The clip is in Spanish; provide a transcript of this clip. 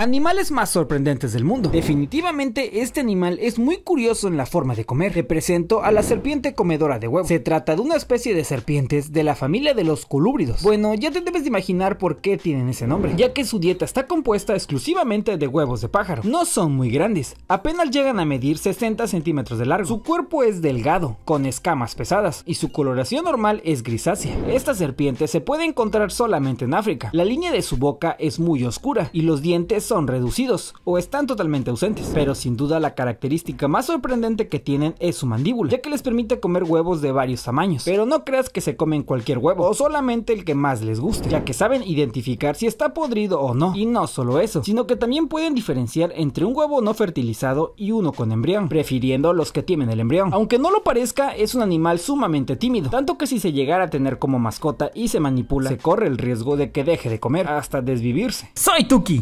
Animales más sorprendentes del mundo. Definitivamente este animal es muy curioso en la forma de comer. Represento a la serpiente comedora de huevos. Se trata de una especie de serpientes de la familia de los colúbridos. Bueno, ya te debes de imaginar por qué tienen ese nombre, ya que su dieta está compuesta exclusivamente de huevos de pájaro. No son muy grandes, apenas llegan a medir 60 centímetros de largo. Su cuerpo es delgado, con escamas pesadas, y su coloración normal es grisácea. Esta serpiente se puede encontrar solamente en África. La línea de su boca es muy oscura y los dientes son reducidos o están totalmente ausentes, pero sin duda la característica más sorprendente que tienen es su mandíbula, ya que les permite comer huevos de varios tamaños. Pero no creas que se comen cualquier huevo, o solamente el que más les guste, ya que saben identificar si está podrido o no. Y no solo eso, sino que también pueden diferenciar entre un huevo no fertilizado y uno con embrión, prefiriendo los que tienen el embrión. Aunque no lo parezca, es un animal sumamente tímido, tanto que si se llegara a tener como mascota y se manipula, se corre el riesgo de que deje de comer hasta desvivirse. Soy Tuki.